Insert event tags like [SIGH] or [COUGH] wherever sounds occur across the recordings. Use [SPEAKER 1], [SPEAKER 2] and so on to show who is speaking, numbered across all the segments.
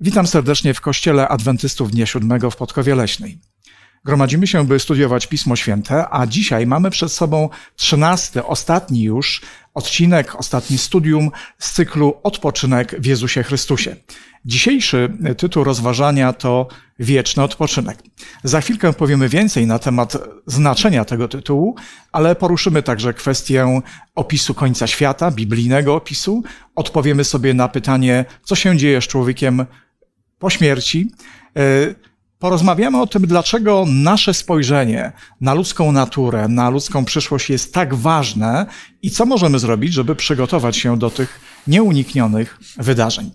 [SPEAKER 1] Witam serdecznie w Kościele Adwentystów Dnia Siódmego w Podkowie Leśnej. Gromadzimy się, by studiować Pismo Święte, a dzisiaj mamy przed sobą trzynasty, ostatni już odcinek, ostatni studium z cyklu Odpoczynek w Jezusie Chrystusie. Dzisiejszy tytuł rozważania to Wieczny Odpoczynek. Za chwilkę powiemy więcej na temat znaczenia tego tytułu, ale poruszymy także kwestię opisu końca świata, biblijnego opisu. Odpowiemy sobie na pytanie, co się dzieje z człowiekiem po śmierci, e, porozmawiamy o tym, dlaczego nasze spojrzenie na ludzką naturę, na ludzką przyszłość jest tak ważne i co możemy zrobić, żeby przygotować się do tych nieuniknionych wydarzeń.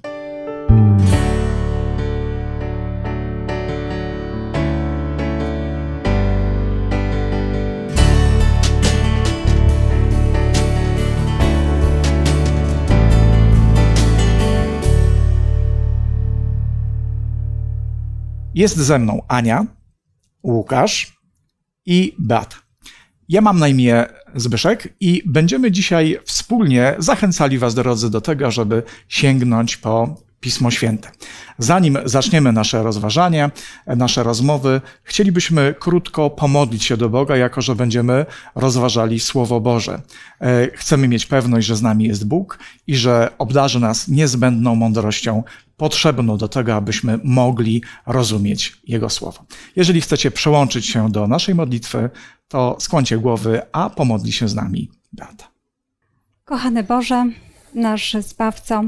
[SPEAKER 1] Jest ze mną Ania, Łukasz i Beat. Ja mam na imię Zbyszek i będziemy dzisiaj wspólnie zachęcali Was, drodzy, do tego, żeby sięgnąć po Pismo Święte. Zanim zaczniemy nasze rozważanie, nasze rozmowy, chcielibyśmy krótko pomodlić się do Boga, jako że będziemy rozważali Słowo Boże. E, chcemy mieć pewność, że z nami jest Bóg i że obdarzy nas niezbędną mądrością potrzebną do tego, abyśmy mogli rozumieć Jego Słowo. Jeżeli chcecie przyłączyć się do naszej modlitwy, to skłoncie głowy, a pomodli się z nami Beata.
[SPEAKER 2] Kochany Boże, nasz Zbawco,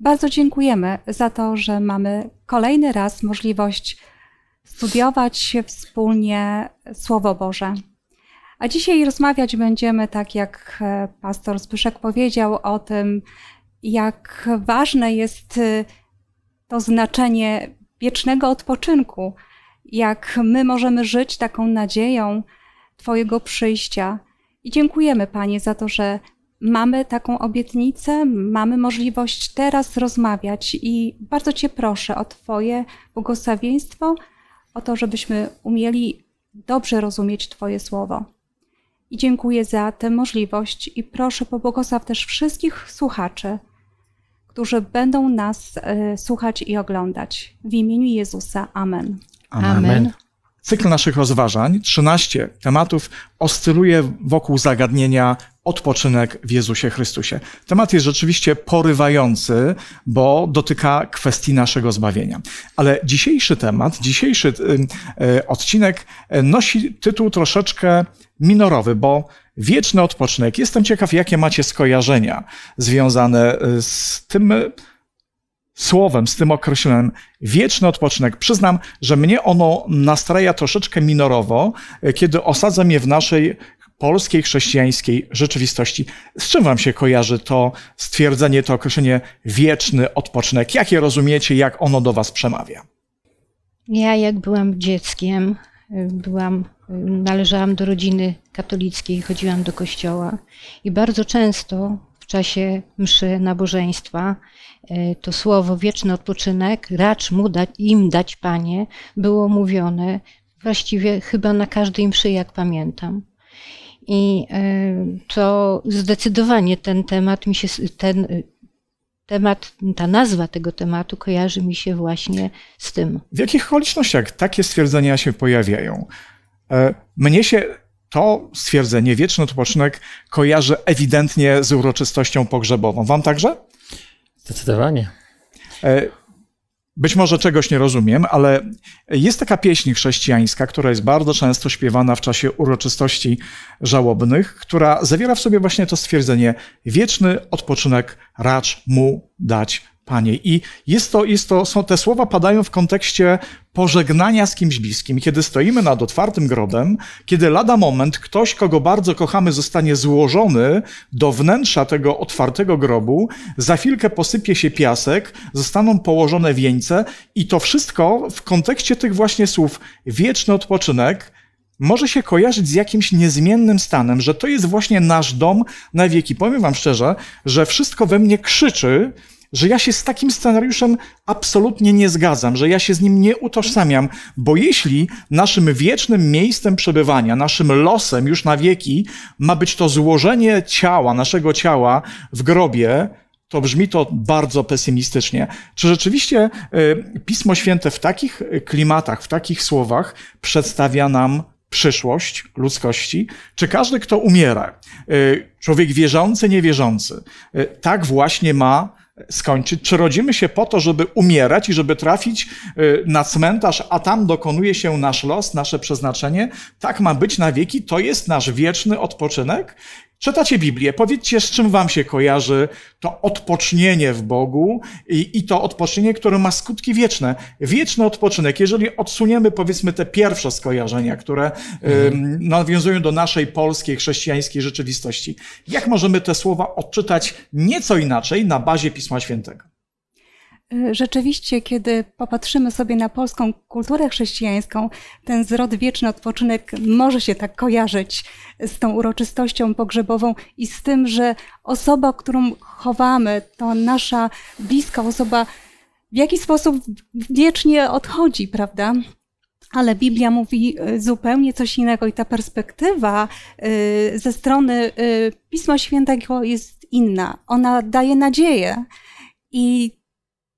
[SPEAKER 2] bardzo dziękujemy za to, że mamy kolejny raz możliwość studiować wspólnie Słowo Boże. A dzisiaj rozmawiać będziemy, tak jak e, pastor Zbyszek powiedział, o tym, jak ważne jest e, to znaczenie wiecznego odpoczynku, jak my możemy żyć taką nadzieją Twojego przyjścia. I dziękujemy, Panie, za to, że mamy taką obietnicę, mamy możliwość teraz rozmawiać i bardzo Cię proszę o Twoje błogosławieństwo, o to, żebyśmy umieli dobrze rozumieć Twoje słowo. I dziękuję za tę możliwość i proszę pobłogosław też wszystkich słuchaczy, którzy będą nas y, słuchać i oglądać. W imieniu Jezusa. Amen.
[SPEAKER 1] Amen. Amen. Cykl naszych rozważań, 13 tematów, oscyluje wokół zagadnienia odpoczynek w Jezusie Chrystusie. Temat jest rzeczywiście porywający, bo dotyka kwestii naszego zbawienia. Ale dzisiejszy temat, dzisiejszy y, y, odcinek y, nosi tytuł troszeczkę minorowy, bo wieczny odpoczynek. Jestem ciekaw, jakie macie skojarzenia związane z tym słowem, z tym określeniem wieczny odpoczynek. Przyznam, że mnie ono nastraja troszeczkę minorowo, kiedy osadzę je w naszej polskiej chrześcijańskiej rzeczywistości. Z czym wam się kojarzy to stwierdzenie, to określenie wieczny odpoczynek? Jak je rozumiecie, jak ono do was przemawia?
[SPEAKER 3] Ja jak byłam dzieckiem, byłam, należałam do rodziny katolickiej, chodziłam do kościoła i bardzo często w czasie mszy, nabożeństwa, e, to słowo wieczny odpoczynek, racz mu dać, im dać Panie, było mówione właściwie chyba na każdej mszy, jak pamiętam. I y, to zdecydowanie ten temat mi się, ten y, temat, ta nazwa tego tematu kojarzy
[SPEAKER 1] mi się właśnie z tym. W jakich okolicznościach takie stwierdzenia się pojawiają? E, mnie się to stwierdzenie, wieczny odpoczynek, kojarzy ewidentnie z uroczystością pogrzebową. Wam także? Zdecydowanie. E, być może czegoś nie rozumiem, ale jest taka pieśń chrześcijańska, która jest bardzo często śpiewana w czasie uroczystości żałobnych, która zawiera w sobie właśnie to stwierdzenie: Wieczny odpoczynek racz mu dać Panie. I jest to, jest to, są, te słowa padają w kontekście pożegnania z kimś bliskim. Kiedy stoimy nad otwartym grobem, kiedy lada moment ktoś, kogo bardzo kochamy, zostanie złożony do wnętrza tego otwartego grobu, za chwilkę posypie się piasek, zostaną położone wieńce i to wszystko w kontekście tych właśnie słów wieczny odpoczynek, może się kojarzyć z jakimś niezmiennym stanem, że to jest właśnie nasz dom na wieki. Powiem Wam szczerze, że wszystko we mnie krzyczy, że ja się z takim scenariuszem absolutnie nie zgadzam, że ja się z nim nie utożsamiam, bo jeśli naszym wiecznym miejscem przebywania, naszym losem już na wieki ma być to złożenie ciała, naszego ciała w grobie, to brzmi to bardzo pesymistycznie. Czy rzeczywiście e, Pismo Święte w takich klimatach, w takich słowach przedstawia nam przyszłość ludzkości? Czy każdy, kto umiera, e, człowiek wierzący, niewierzący, e, tak właśnie ma skończyć? Czy rodzimy się po to, żeby umierać i żeby trafić y, na cmentarz, a tam dokonuje się nasz los, nasze przeznaczenie? Tak ma być na wieki, to jest nasz wieczny odpoczynek. Czytacie Biblię, powiedzcie, z czym wam się kojarzy to odpocznienie w Bogu i, i, to odpocznienie, które ma skutki wieczne. Wieczny odpoczynek, jeżeli odsuniemy powiedzmy te pierwsze skojarzenia, które mm. y, nawiązują do naszej polskiej, chrześcijańskiej rzeczywistości, jak możemy te słowa odczytać nieco inaczej na bazie Pisma Świętego?
[SPEAKER 2] Y, rzeczywiście, kiedy popatrzymy sobie na polską kulturę chrześcijańską, ten zwrot wieczny odpoczynek może się tak kojarzyć z tą uroczystością pogrzebową i z tym, że osoba, którą chowamy, to nasza bliska osoba, w jakiś sposób wiecznie odchodzi, prawda? Ale Biblia mówi y, zupełnie coś innego i ta perspektywa y, ze strony Pisma Świętego jest inna. Ona daje nadzieję. I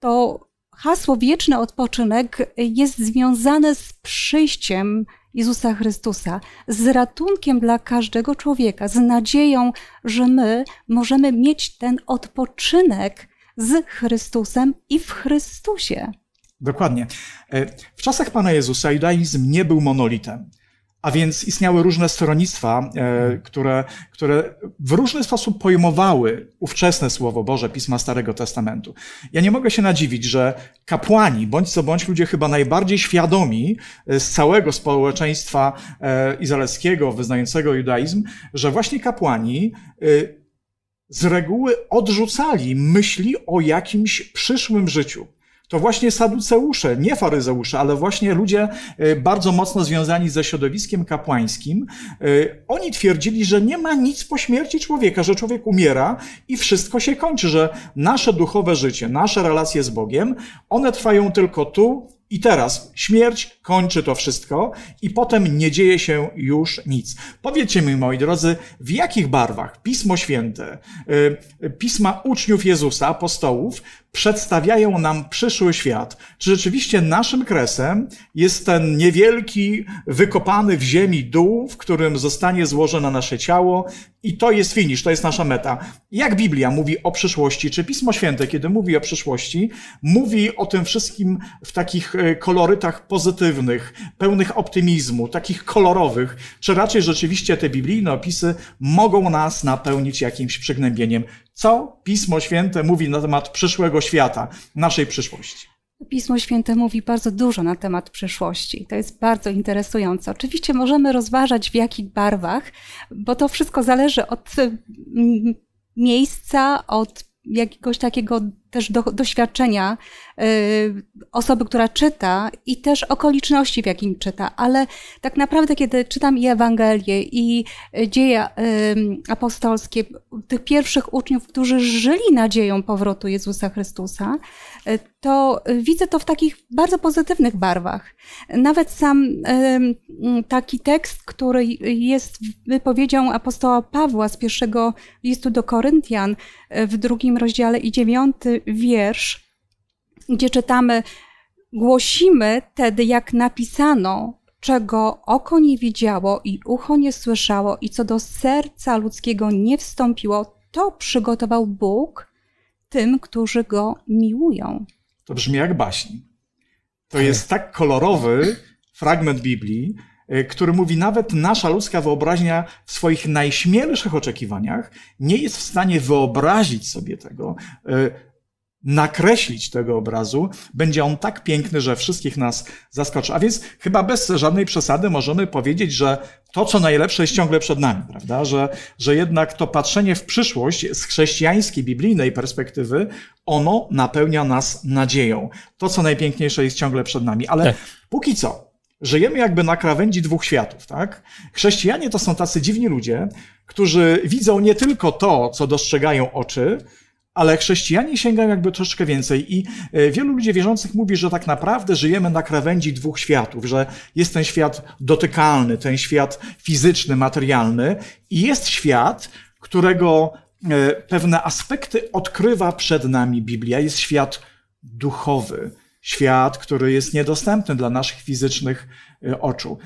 [SPEAKER 2] to hasło wieczny odpoczynek jest związane z przyjściem Jezusa Chrystusa, z ratunkiem dla każdego człowieka, z nadzieją, że my możemy mieć ten odpoczynek z Chrystusem i w Chrystusie.
[SPEAKER 1] Dokładnie. E, w czasach Pana Jezusa judaizm nie był monolitem. A więc istniały różne stronnictwa, e, które, które w różny sposób pojmowały ówczesne Słowo Boże, Pisma Starego Testamentu. Ja nie mogę się nadziwić, że kapłani, bądź co bądź ludzie chyba najbardziej świadomi e, z całego społeczeństwa e, izraelskiego, wyznającego judaizm, że właśnie kapłani z reguły odrzucali myśli o jakimś przyszłym życiu to właśnie saduceusze, nie faryzeusze, ale właśnie ludzie e, bardzo mocno związani ze środowiskiem kapłańskim, e, oni twierdzili, że nie ma nic po śmierci człowieka, że człowiek umiera i wszystko się kończy, że nasze duchowe życie, nasze relacje z Bogiem, one trwają tylko tu i teraz. Śmierć kończy to wszystko i potem nie dzieje się już nic. Powiedzcie mi, moi drodzy, w jakich barwach Pismo Święte, e, pisma uczniów Jezusa, apostołów, przedstawiają nam przyszły świat. Czy rzeczywiście naszym kresem jest ten niewielki, wykopany w ziemi dół, w którym zostanie złożone nasze ciało i to jest finisz, to jest nasza meta. Jak Biblia mówi o przyszłości, czy Pismo Święte, kiedy mówi o przyszłości, mówi o tym wszystkim w takich e, kolorytach pozytywnych, pełnych optymizmu, takich kolorowych, czy raczej rzeczywiście te biblijne opisy mogą nas napełnić jakimś przygnębieniem? Co Pismo Święte mówi na temat przyszłego świata, naszej przyszłości?
[SPEAKER 2] Pismo Święte mówi bardzo dużo na temat przyszłości. To jest bardzo interesujące. Oczywiście możemy rozważać w jakich barwach, bo to wszystko zależy od mm, miejsca, od jakiegoś takiego też do, doświadczenia y, osoby, która czyta i też okoliczności, w jakim czyta, ale tak naprawdę, kiedy czytam i Ewangelię, i y, dzieje apostolskie, tych pierwszych uczniów, którzy żyli nadzieją powrotu Jezusa Chrystusa, y, to widzę to w takich bardzo pozytywnych barwach. Nawet sam taki tekst, który jest wypowiedzią apostoła Pawła z pierwszego listu do Koryntian w drugim rozdziale i dziewiąty, wiersz, gdzie czytamy: Głosimy tedy, jak napisano, czego oko nie widziało i ucho nie słyszało, i co do serca ludzkiego nie wstąpiło, to przygotował Bóg tym, którzy go miłują.
[SPEAKER 1] To brzmi jak baśń. To tak. jest tak kolorowy fragment Biblii, e, który mówi, nawet nasza ludzka wyobraźnia w swoich najśmielszych oczekiwaniach nie jest w stanie wyobrazić sobie tego, e, nakreślić tego obrazu, będzie on tak piękny, że wszystkich nas zaskoczy. A więc chyba bez żadnej przesady możemy powiedzieć, że to, co najlepsze, jest ciągle przed nami, prawda? Że, że jednak to patrzenie w przyszłość z chrześcijańskiej, biblijnej perspektywy, ono napełnia nas nadzieją. To, co najpiękniejsze, jest ciągle przed nami. Ale tak. póki co, żyjemy jakby na krawędzi dwóch światów, tak? Chrześcijanie to są tacy dziwni ludzie, którzy widzą nie tylko to, co dostrzegają oczy, ale chrześcijanie sięgają jakby troszeczkę więcej i e, wielu ludzi wierzących mówi, że tak naprawdę żyjemy na krawędzi dwóch światów, że jest ten świat dotykalny, ten świat fizyczny, materialny i jest świat, którego e, pewne aspekty odkrywa przed nami Biblia. Jest świat duchowy, świat, który jest niedostępny dla naszych fizycznych e, oczu.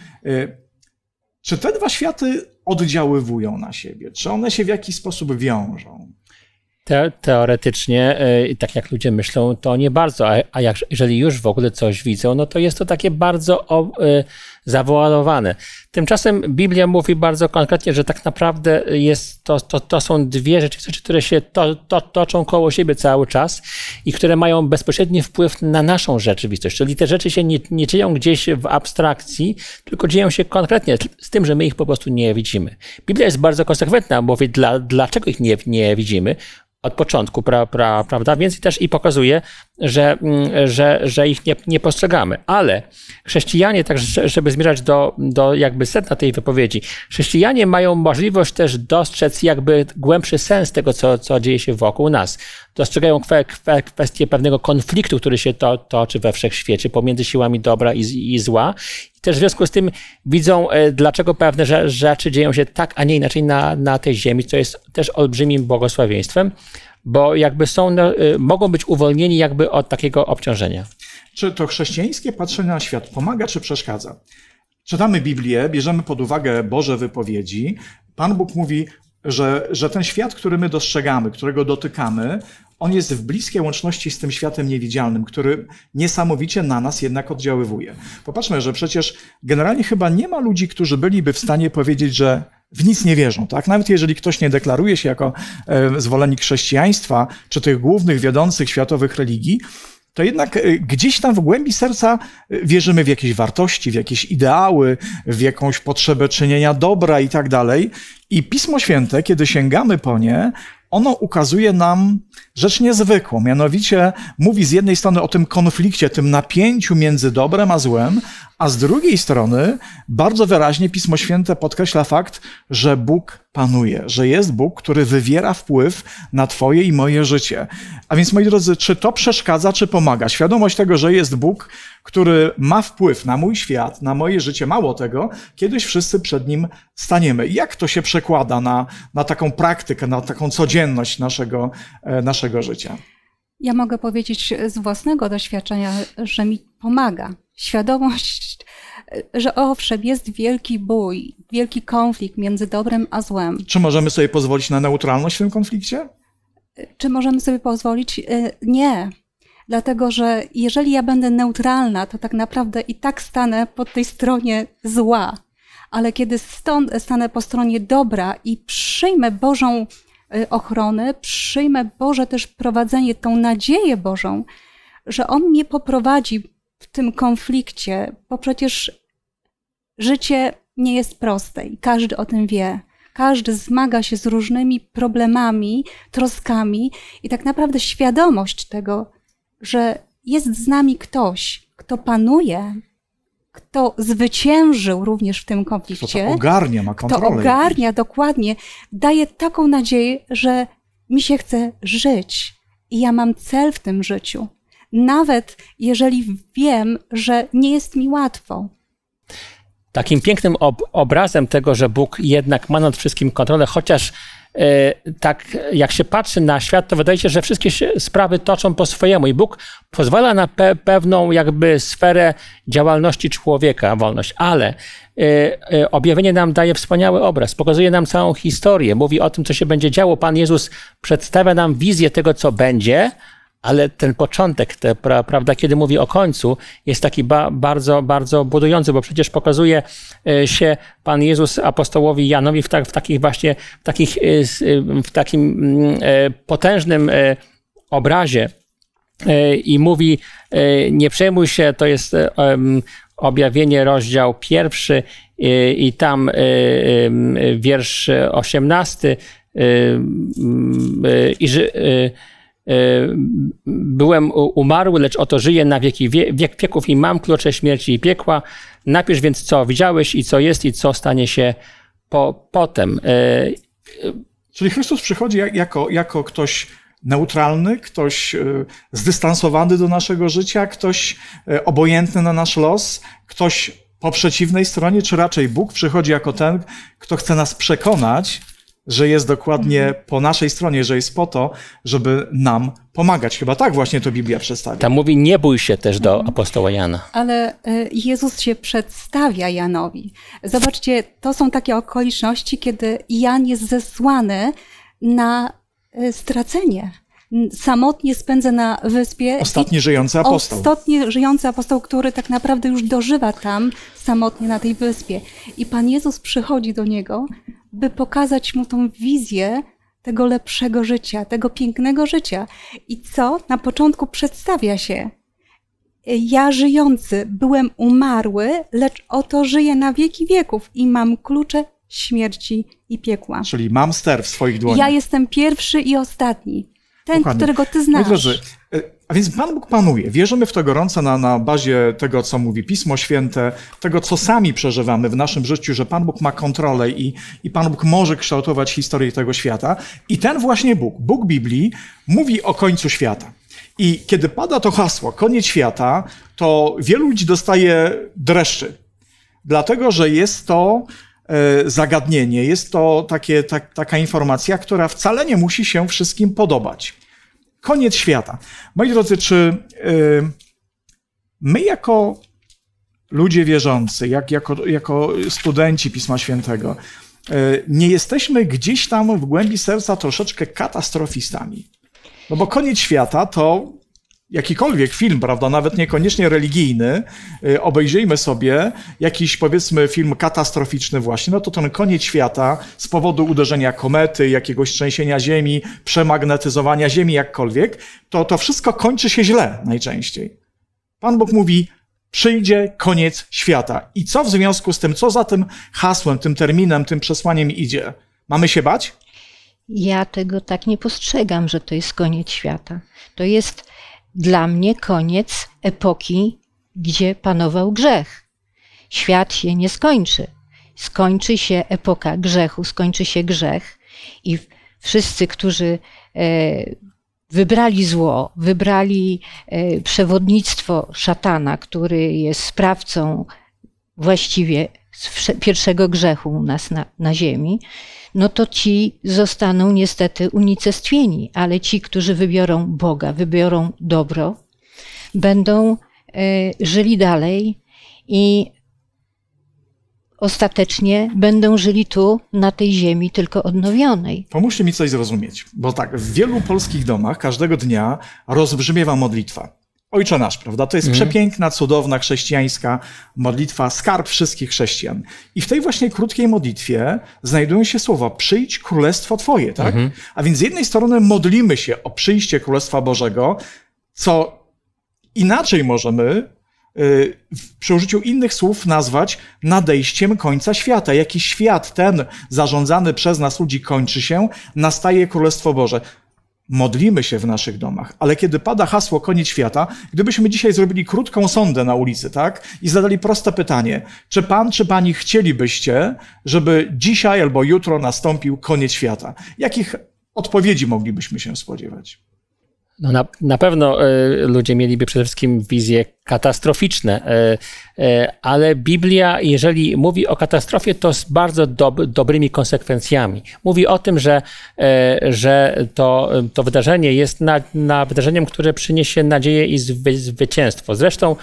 [SPEAKER 1] Czy te dwa światy oddziaływują na siebie? Czy one się w jakiś sposób wiążą?
[SPEAKER 4] Te, teoretycznie, e, tak jak ludzie myślą, to nie bardzo, a, a jak, jeżeli już w ogóle coś widzą, no to jest to takie bardzo o, e, zawoalowane. Tymczasem Biblia mówi bardzo konkretnie, że tak naprawdę jest to, to, to są dwie rzeczy, które się to, to, toczą koło siebie cały czas i które mają bezpośredni wpływ na naszą rzeczywistość. Czyli te rzeczy się nie, nie dzieją gdzieś w abstrakcji, tylko dzieją się konkretnie, z tym, że my ich po prostu nie widzimy. Biblia jest bardzo konsekwentna, mówi dla, dlaczego ich nie, nie widzimy, od początku, pra, pra, prawda? Więc też i pokazuje, że, mm, że, że ich nie, nie postrzegamy. Ale chrześcijanie, tak żeby zmierzać do, do jakby sedna tej wypowiedzi, chrześcijanie mają możliwość też dostrzec jakby głębszy sens tego, co, co dzieje się wokół nas dostrzegają kwe, kwe, kwestię pewnego konfliktu, który się to, toczy we wszechświecie pomiędzy siłami dobra i, i zła. I też w związku z tym widzą, e, dlaczego pewne rzeczy dzieją się tak, a nie inaczej na, na tej ziemi, co jest też olbrzymim błogosławieństwem, bo jakby są, no, e, mogą być uwolnieni jakby od takiego obciążenia.
[SPEAKER 1] Czy to chrześcijańskie patrzenie na świat pomaga czy przeszkadza? Czytamy Biblię, bierzemy pod uwagę Boże wypowiedzi. Pan Bóg mówi: że, że ten świat, który my dostrzegamy, którego dotykamy, on jest w bliskiej łączności z tym światem niewidzialnym, który niesamowicie na nas jednak oddziaływuje. Popatrzmy, że przecież generalnie chyba nie ma ludzi, którzy byliby w stanie powiedzieć, że w nic nie wierzą, tak? Nawet jeżeli ktoś nie deklaruje się jako e, zwolennik chrześcijaństwa czy tych głównych wiodących światowych religii, to jednak e, gdzieś tam w głębi serca e, wierzymy w jakieś wartości, w jakieś ideały, w jakąś potrzebę czynienia dobra i tak dalej. I Pismo Święte, kiedy sięgamy po nie, ono ukazuje nam rzecz niezwykłą. Mianowicie mówi z jednej strony o tym konflikcie, tym napięciu między dobrem a złem, a z drugiej strony bardzo wyraźnie Pismo Święte podkreśla fakt, że Bóg panuje, że jest Bóg, który wywiera wpływ na Twoje i moje życie. A więc, moi drodzy, czy to przeszkadza, czy pomaga? Świadomość tego, że jest Bóg, który ma wpływ na mój świat, na moje życie, mało tego, kiedyś wszyscy przed nim staniemy. Jak to się przekłada na, na taką praktykę, na taką codzienność naszego, e, naszego życia?
[SPEAKER 2] Ja mogę powiedzieć z własnego doświadczenia, że mi pomaga. Świadomość, że owszem, jest wielki bój, wielki konflikt między dobrem a złem.
[SPEAKER 1] Czy możemy sobie pozwolić na neutralność w tym konflikcie?
[SPEAKER 2] Czy możemy sobie pozwolić? Y, nie. Dlatego, że jeżeli ja będę neutralna, to tak naprawdę i tak stanę po tej stronie zła. Ale kiedy stąd, stanę po stronie dobra i przyjmę Bożą Y, ochrony, przyjmę Boże też prowadzenie, tą nadzieję Bożą, że On mnie poprowadzi w tym konflikcie, bo przecież życie nie jest proste i każdy o tym wie. Każdy zmaga się z różnymi problemami, troskami i tak naprawdę świadomość tego, że jest z nami ktoś, kto panuje, kto zwyciężył również w tym konflikcie. Kto ogarnia, ma kontrolę. Kto ogarnia, dokładnie, daje taką nadzieję, że mi się chce żyć i ja mam cel w tym życiu. Nawet jeżeli wiem, że nie jest mi łatwo.
[SPEAKER 4] Takim pięknym ob obrazem tego, że Bóg jednak ma nad wszystkim kontrolę, chociaż E, tak jak się patrzy na świat, to wydaje się, że wszystkie sprawy toczą po swojemu i Bóg pozwala na pe pewną jakby sferę działalności człowieka, wolność, ale e, e, objawienie nam daje wspaniały obraz, pokazuje nam całą historię, mówi o tym, co się będzie działo. Pan Jezus przedstawia nam wizję tego, co będzie, ale ten początek, te, pra, prawda, kiedy mówi o końcu, jest taki ba, bardzo, bardzo budujący, bo przecież pokazuje e, się Pan Jezus apostołowi Janowi w, ta, w takich właśnie, w, takich, e, e, w takim mm, potężnym obrazie i mówi, nie przejmuj się, to jest objawienie rozdział pierwszy i tam wiersz osiemnasty i że E, byłem umarły, lecz oto żyję na wieki wie, wiek wieków i mam klucze śmierci i piekła. Napisz więc, co widziałeś i co jest i co stanie się po, potem. E, Czyli Chrystus przychodzi jako,
[SPEAKER 1] jako ktoś neutralny, ktoś e, zdystansowany do naszego życia, ktoś obojętny na nasz los, ktoś po przeciwnej stronie, czy raczej Bóg przychodzi jako ten, kto chce nas przekonać, że jest dokładnie mhm. po naszej stronie, że jest po to, żeby nam pomagać. Chyba tak właśnie to Biblia przedstawia. Tam mówi, nie bój się też do
[SPEAKER 4] mhm. apostoła Jana.
[SPEAKER 2] Ale y, Jezus się przedstawia Janowi. Zobaczcie, to są takie okoliczności, kiedy Jan jest zesłany na y, stracenie. Samotnie spędza na wyspie. Ostatni żyjący apostoł. Ostatni żyjący apostoł, który tak naprawdę już dożywa tam samotnie na tej wyspie. I Pan Jezus przychodzi do niego, by pokazać mu tą wizję tego lepszego życia, tego pięknego życia. I co? Na początku przedstawia się. Y, ja żyjący, byłem umarły, lecz oto żyję na wieki wieków i mam klucze śmierci i piekła.
[SPEAKER 1] Czyli mam ster w swoich dłoniach. Ja
[SPEAKER 2] jestem pierwszy i ostatni. Ten, Dokładnie. którego ty znasz. Moi drodzy,
[SPEAKER 1] y, a więc Pan Bóg panuje. Wierzymy w to gorąco na, na bazie tego, co mówi Pismo Święte, tego, co sami przeżywamy w naszym życiu, że Pan Bóg ma kontrolę i, i Pan Bóg może kształtować historię tego świata. I ten właśnie Bóg, Bóg Biblii, mówi o końcu świata. I kiedy pada to hasło, koniec świata, to wielu ludzi dostaje dreszczy, dlatego że jest to e, zagadnienie, jest to takie, tak, taka informacja, która wcale nie musi się wszystkim podobać koniec świata. Moi drodzy, czy yy, my jako ludzie wierzący, jak, jako, jako studenci Pisma Świętego, yy, nie jesteśmy gdzieś tam w głębi serca troszeczkę katastrofistami? No bo koniec świata to jakikolwiek film, prawda, nawet niekoniecznie religijny, y, obejrzyjmy sobie jakiś, powiedzmy, film katastroficzny właśnie, no to ten koniec świata z powodu uderzenia komety, jakiegoś trzęsienia ziemi, przemagnetyzowania ziemi, jakkolwiek, to to wszystko kończy się źle najczęściej. Pan Bóg mówi, przyjdzie koniec świata. I co w związku z tym, co za tym hasłem, tym terminem, tym przesłaniem idzie? Mamy się bać?
[SPEAKER 3] Ja tego tak nie postrzegam, że to jest koniec świata. To jest dla mnie koniec epoki, gdzie panował grzech. Świat się nie skończy. Skończy się epoka grzechu, skończy się grzech i wszyscy, którzy e, wybrali zło, wybrali e, przewodnictwo szatana, który jest sprawcą właściwie pierwszego grzechu u nas na, na ziemi, no to ci zostaną niestety unicestwieni, ale ci, którzy wybiorą Boga, wybiorą dobro, będą e, żyli dalej i ostatecznie będą żyli tu, na tej ziemi, tylko odnowionej.
[SPEAKER 1] Pomóżcie mi coś zrozumieć, bo tak, w wielu polskich domach każdego dnia rozbrzmiewa modlitwa. Ojcze nasz, prawda? To jest mhm. przepiękna, cudowna chrześcijańska modlitwa, skarb wszystkich chrześcijan. I w tej właśnie krótkiej modlitwie znajdują się słowa przyjdź królestwo Twoje, tak? Mhm. A więc z jednej strony modlimy się o przyjście Królestwa Bożego, co inaczej możemy y, przy użyciu innych słów nazwać nadejściem końca świata. Jaki świat ten zarządzany przez nas ludzi kończy się, nastaje Królestwo Boże. Modlimy się w naszych domach, ale kiedy pada hasło koniec świata, gdybyśmy dzisiaj zrobili krótką sondę na ulicy, tak? I zadali proste pytanie: czy pan, czy pani chcielibyście, żeby dzisiaj albo jutro nastąpił koniec świata? Jakich odpowiedzi moglibyśmy się spodziewać?
[SPEAKER 4] No na, na pewno y, ludzie mieliby przede wszystkim wizje katastroficzne, y, y, ale Biblia, jeżeli mówi o katastrofie, to z bardzo dob dobrymi konsekwencjami. Mówi o tym, że, że to, to wydarzenie jest na, na wydarzeniem, które przyniesie nadzieję i zwy, zwycięstwo. Zresztą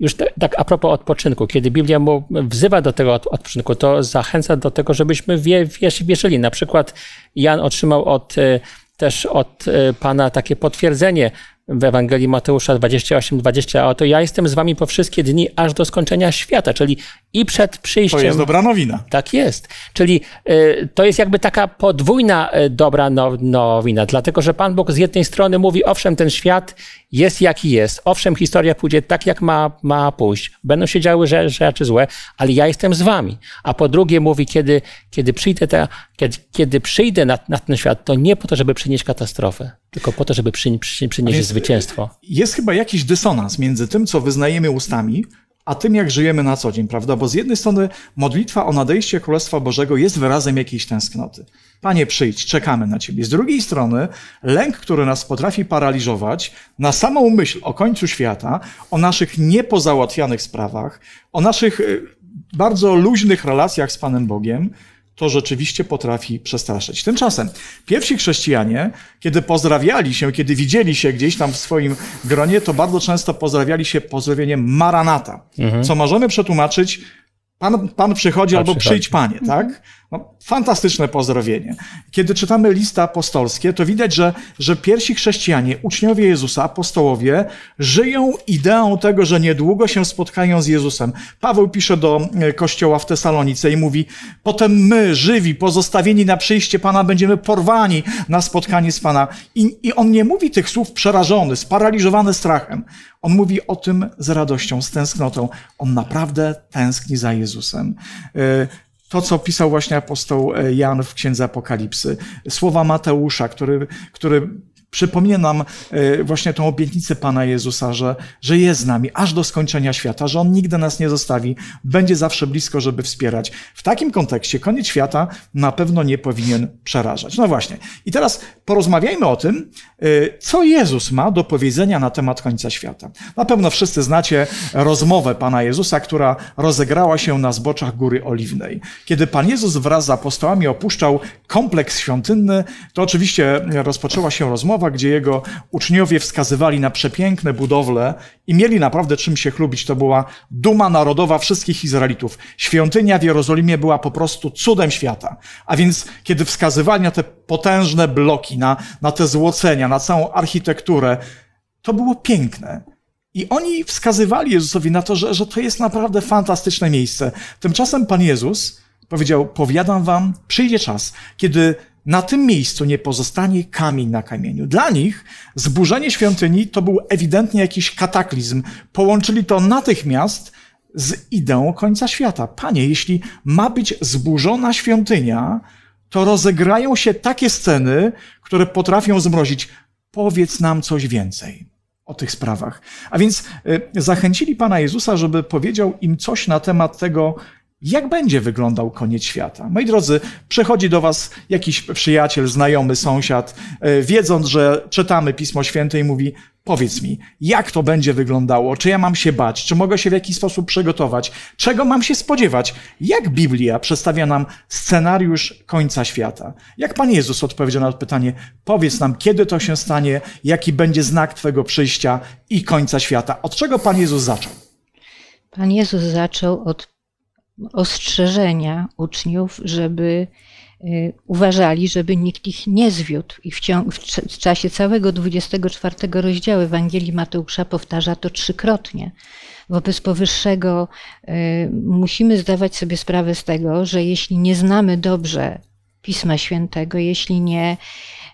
[SPEAKER 4] już te, tak a propos odpoczynku, kiedy Biblia mu wzywa do tego odpoczynku, to zachęca do tego, żebyśmy wie, wierzyli. Na przykład Jan otrzymał od też od e, Pana takie potwierdzenie w Ewangelii Mateusza 28-20, oto ja jestem z wami po wszystkie dni, aż do skończenia świata, czyli i przed przyjściem... To jest dobra nowina. Tak jest. Czyli y, to jest jakby taka podwójna e, dobra no, nowina, dlatego że Pan Bóg z jednej strony mówi, owszem, ten świat jest jaki jest, owszem, historia pójdzie tak, jak ma, ma pójść, będą się działy rzeczy złe, ale ja jestem z wami. A po drugie mówi, kiedy, kiedy przyjdę ta, kiedy, kiedy przyjdę na, na, ten świat, to nie po to, żeby przynieść katastrofę, tylko po to, żeby przy, przy, przynieść jest, zwycięstwo.
[SPEAKER 1] Jest chyba jakiś dysonans między tym, co wyznajemy ustami, a tym, jak żyjemy na co dzień, prawda? Bo z jednej strony modlitwa o nadejście Królestwa Bożego jest wyrazem jakiejś tęsknoty. Panie, przyjdź, czekamy na Ciebie. Z drugiej strony lęk, który nas potrafi paraliżować, na samą myśl o końcu świata, o naszych niepozałatwianych sprawach, o naszych y, bardzo luźnych relacjach z Panem Bogiem, to rzeczywiście potrafi przestraszyć. Tymczasem pierwsi chrześcijanie, kiedy pozdrawiali się, kiedy widzieli się gdzieś tam w swoim gronie, to bardzo często pozdrawiali się pozdrowieniem Maranata, mhm. co możemy przetłumaczyć Pan, pan przychodzi A, albo przychodzi. przyjdź Panie, tak? Mhm. No, fantastyczne pozdrowienie. Kiedy czytamy listy apostolskie, to widać, że, że pierwsi chrześcijanie, uczniowie Jezusa, apostołowie, żyją ideą tego, że niedługo się spotkają z Jezusem. Paweł pisze do e, kościoła w Tesalonice i mówi: Potem my, żywi, pozostawieni na przyjście Pana, będziemy porwani na spotkanie z Pana. I, i on nie mówi tych słów przerażony, sparaliżowany strachem. On mówi o tym z radością, z tęsknotą. On naprawdę tęskni za Jezusem. E, to, co pisał właśnie apostoł e, Jan w Księdze Apokalipsy, słowa Mateusza, który, który przypomina nam e, właśnie tą obietnicę Pana Jezusa, że, że jest z nami aż do skończenia świata, że On nigdy nas nie zostawi, będzie zawsze blisko, żeby wspierać. W takim kontekście koniec świata na pewno nie powinien przerażać. No właśnie. I teraz porozmawiajmy o tym, e, co Jezus ma do powiedzenia na temat końca świata. Na pewno wszyscy znacie rozmowę Pana Jezusa, która rozegrała się na zboczach Góry Oliwnej. Kiedy Pan Jezus wraz z apostołami opuszczał kompleks świątynny, to oczywiście rozpoczęła się rozmowa, gdzie jego uczniowie wskazywali na przepiękne budowle i mieli naprawdę czym się chlubić. To była duma narodowa wszystkich Izraelitów. Świątynia w Jerozolimie była po prostu cudem świata. A więc, kiedy wskazywali na te potężne bloki, na, na te złocenia, na całą architekturę, to było piękne. I oni wskazywali Jezusowi na to, że, że to jest naprawdę fantastyczne miejsce. Tymczasem Pan Jezus powiedział: Powiadam wam, przyjdzie czas, kiedy na tym miejscu nie pozostanie kamień na kamieniu. Dla nich zburzenie świątyni to był ewidentnie jakiś kataklizm. Połączyli to natychmiast z ideą końca świata. Panie, jeśli ma być zburzona świątynia, to rozegrają się takie sceny, które potrafią zmrozić. Powiedz nam coś więcej o tych sprawach. A więc e, zachęcili Pana Jezusa, żeby powiedział im coś na temat tego, jak będzie wyglądał koniec świata. Moi drodzy, przychodzi do Was jakiś przyjaciel, znajomy, sąsiad, e, wiedząc, że czytamy Pismo Święte i mówi: Powiedz mi, jak to będzie wyglądało? Czy ja mam się bać? Czy mogę się w jakiś sposób przygotować? Czego mam się spodziewać? Jak Biblia przedstawia nam scenariusz końca świata? Jak Pan Jezus odpowiedział na to pytanie? Powiedz nam, kiedy to się stanie, jaki będzie znak Twojego przyjścia i końca świata? Od czego Pan Jezus zaczął?
[SPEAKER 3] Pan Jezus zaczął od ostrzeżenia uczniów, żeby y, uważali, żeby nikt ich nie zwiódł. I w, ciągu, w, czasie całego 24 rozdziału Ewangelii Mateusza powtarza to trzykrotnie. Wobec powyższego y, musimy zdawać sobie sprawę z tego, że jeśli nie znamy dobrze Pisma Świętego, jeśli nie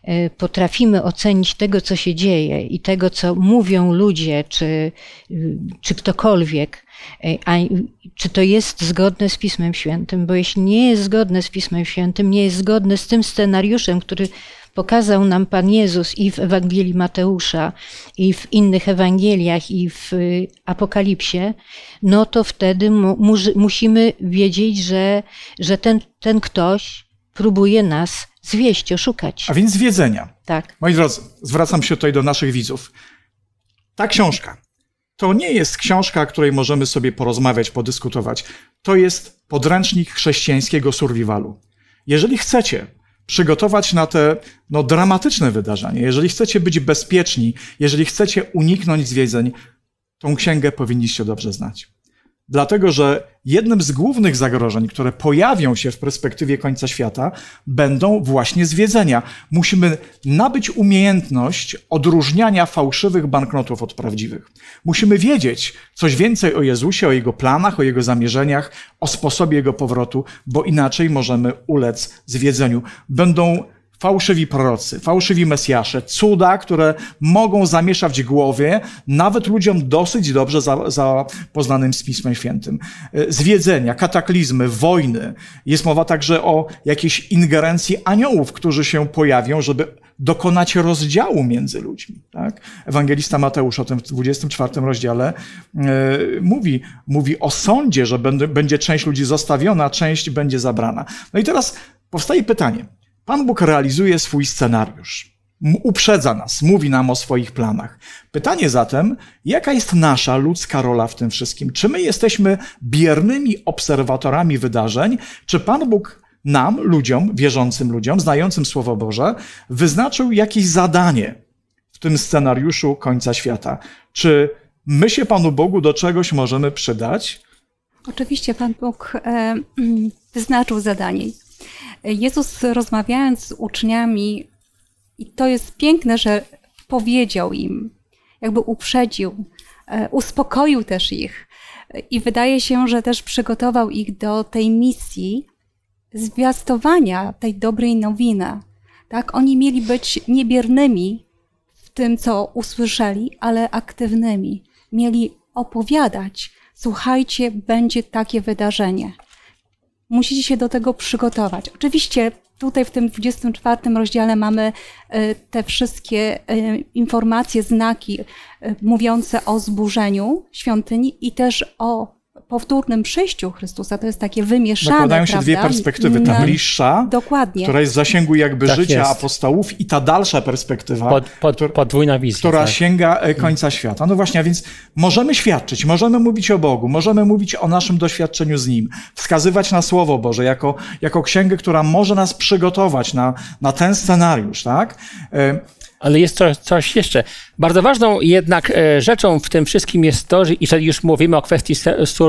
[SPEAKER 3] y, potrafimy ocenić tego, co się dzieje i tego, co mówią ludzie, czy, czy ktokolwiek, E, a czy to jest zgodne z Pismem Świętym? Bo jeśli nie jest zgodne z Pismem Świętym, nie jest zgodne z tym scenariuszem, który pokazał nam Pan Jezus i w Ewangelii Mateusza, i w innych Ewangeliach, i w y, Apokalipsie, no to wtedy mu, musimy wiedzieć, że, że ten, ten ktoś próbuje nas zwieść, oszukać.
[SPEAKER 1] A więc zwiedzenia. Tak. Moi drodzy, zwracam się tutaj do naszych widzów. Ta książka, to nie jest książka, o której możemy sobie porozmawiać, podyskutować. To jest podręcznik chrześcijańskiego survivalu. Jeżeli chcecie przygotować na te no, dramatyczne wydarzenia, jeżeli chcecie być bezpieczni, jeżeli chcecie uniknąć zwiedzeń, tą księgę powinniście dobrze znać. Dlatego, że jednym z głównych zagrożeń, które pojawią się w perspektywie końca świata, będą właśnie zwiedzenia. Musimy nabyć umiejętność odróżniania fałszywych banknotów od prawdziwych. Musimy wiedzieć coś więcej o Jezusie, o jego planach, o jego zamierzeniach, o sposobie jego powrotu, bo inaczej możemy ulec zwiedzeniu. Będą fałszywi prorocy, fałszywi mesjasze, cuda, które mogą zamieszać głowie nawet ludziom dosyć dobrze zapoznanym za z Pismem Świętym. E, zwiedzenia, kataklizmy, wojny. Jest mowa także o jakiejś ingerencji aniołów, którzy się pojawią, żeby dokonać rozdziału między ludźmi. Tak? Ewangelista Mateusz o tym w 24 rozdziale yy, mówi, mówi o sądzie, że będzie, będzie część ludzi zostawiona, część będzie zabrana. No i teraz powstaje pytanie – Pan Bóg realizuje swój scenariusz. Uprzedza nas, mówi nam o swoich planach. Pytanie zatem, jaka jest nasza ludzka rola w tym wszystkim? Czy my jesteśmy biernymi obserwatorami wydarzeń? Czy Pan Bóg nam, ludziom, wierzącym ludziom, znającym Słowo Boże, wyznaczył jakieś zadanie w tym scenariuszu końca świata? Czy my się Panu Bogu do czegoś możemy przydać?
[SPEAKER 2] Oczywiście Pan Bóg wyznaczył zadanie. Jezus rozmawiając z uczniami, i to jest piękne, że powiedział im, jakby uprzedził, e, uspokoił też ich. I wydaje się, że też przygotował ich do tej misji zwiastowania tej dobrej nowiny. Tak? Oni mieli być niebiernymi w tym, co usłyszeli, ale aktywnymi. Mieli opowiadać, słuchajcie, będzie takie wydarzenie musicie się do tego przygotować. Oczywiście tutaj w tym 24 rozdziale mamy e, te wszystkie e, informacje, znaki e, mówiące o zburzeniu świątyni i też o powtórnym przyjściu Chrystusa to jest takie wymieszane. Nakładają się prawda? dwie perspektywy. Ta bliższa, Dokładnie. która jest w zasięgu
[SPEAKER 1] jakby tak życia jest. apostołów i ta dalsza perspektywa, pod, pod, podwójna wizja, która tak. sięga e, końca świata. No właśnie, a więc możemy świadczyć, możemy mówić o Bogu, możemy mówić o naszym doświadczeniu z Nim, wskazywać na Słowo Boże jako,
[SPEAKER 4] jako księgę, która może nas przygotować na, na ten scenariusz, tak? E, Ale jest coś, coś jeszcze. Bardzo ważną jednak e, rzeczą w tym wszystkim jest to, że jeżeli już mówimy o kwestii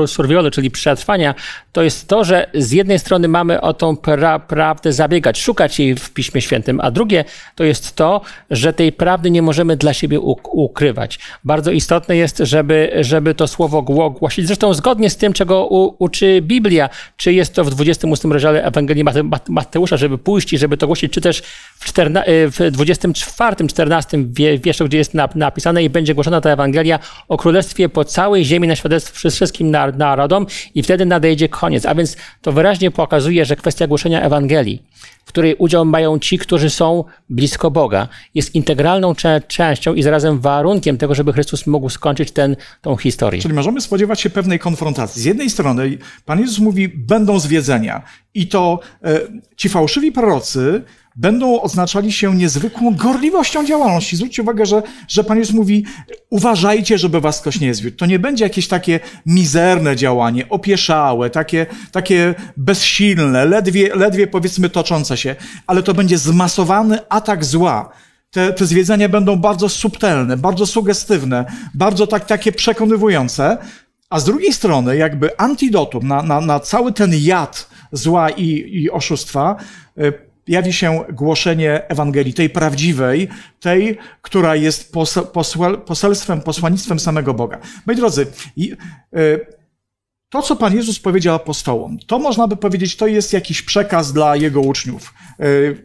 [SPEAKER 4] survivalu, czyli przetrwania, to jest to, że z jednej strony mamy o tą pra prawdę zabiegać, szukać jej w Piśmie Świętym, a drugie to jest to, że tej prawdy nie możemy dla siebie ukrywać. Bardzo istotne jest, żeby, żeby to słowo głosić. Zresztą zgodnie z tym, czego uczy Biblia, czy jest to w 28 rozdziale Ewangelii Mateusza, żeby pójść i żeby to głosić, czy też w, e, w 24, 14 wierszu, gdzie jest napisane i będzie głoszona ta Ewangelia o Królestwie po całej ziemi na świadectwo wszystkim narodom i wtedy nadejdzie koniec. A więc to wyraźnie pokazuje, że kwestia głoszenia Ewangelii, w której udział mają ci, którzy są blisko Boga, jest integralną częścią i zarazem warunkiem tego, żeby Chrystus mógł skończyć ten, tą historię. Czyli
[SPEAKER 1] możemy spodziewać się pewnej konfrontacji. Z jednej strony Pan Jezus mówi, będą zwiedzenia i to e, ci fałszywi prorocy będą oznaczali się niezwykłą gorliwością działalności. Zwróćcie uwagę, że, że Pan Jezus mówi, uważajcie, żeby was ktoś nie zwiódł. To nie będzie jakieś takie mizerne działanie, opieszałe, takie, takie bezsilne, ledwie, ledwie powiedzmy toczące się, ale to będzie zmasowany atak zła te, te zwiedzenia będą bardzo subtelne, bardzo sugestywne, bardzo tak, takie przekonywujące, a z drugiej strony jakby antidotum na, na, na cały ten jad zła i, i oszustwa y, jawi się głoszenie Ewangelii, tej prawdziwej, tej, która jest poselstwem, posłanictwem samego Boga. Moi drodzy, e, to, co Pan Jezus powiedział apostołom, to można by powiedzieć, to jest jakiś przekaz dla jego uczniów, e,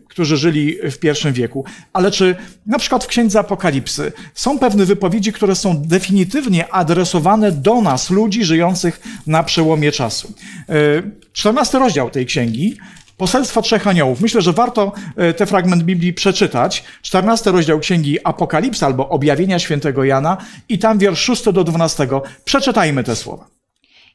[SPEAKER 1] którzy żyli w pierwszym wieku. Ale czy na przykład w Księdze Apokalipsy są pewne wypowiedzi, które są definitywnie adresowane do nas, ludzi żyjących na przełomie czasu? 14 e, rozdział tej księgi Poselstwo Trzech Aniołów. Myślę, że warto e, ten fragment Biblii przeczytać. 14 rozdział Księgi Apokalipsa albo Objawienia Świętego Jana i tam wiersz 6 do 12. Przeczytajmy te słowa.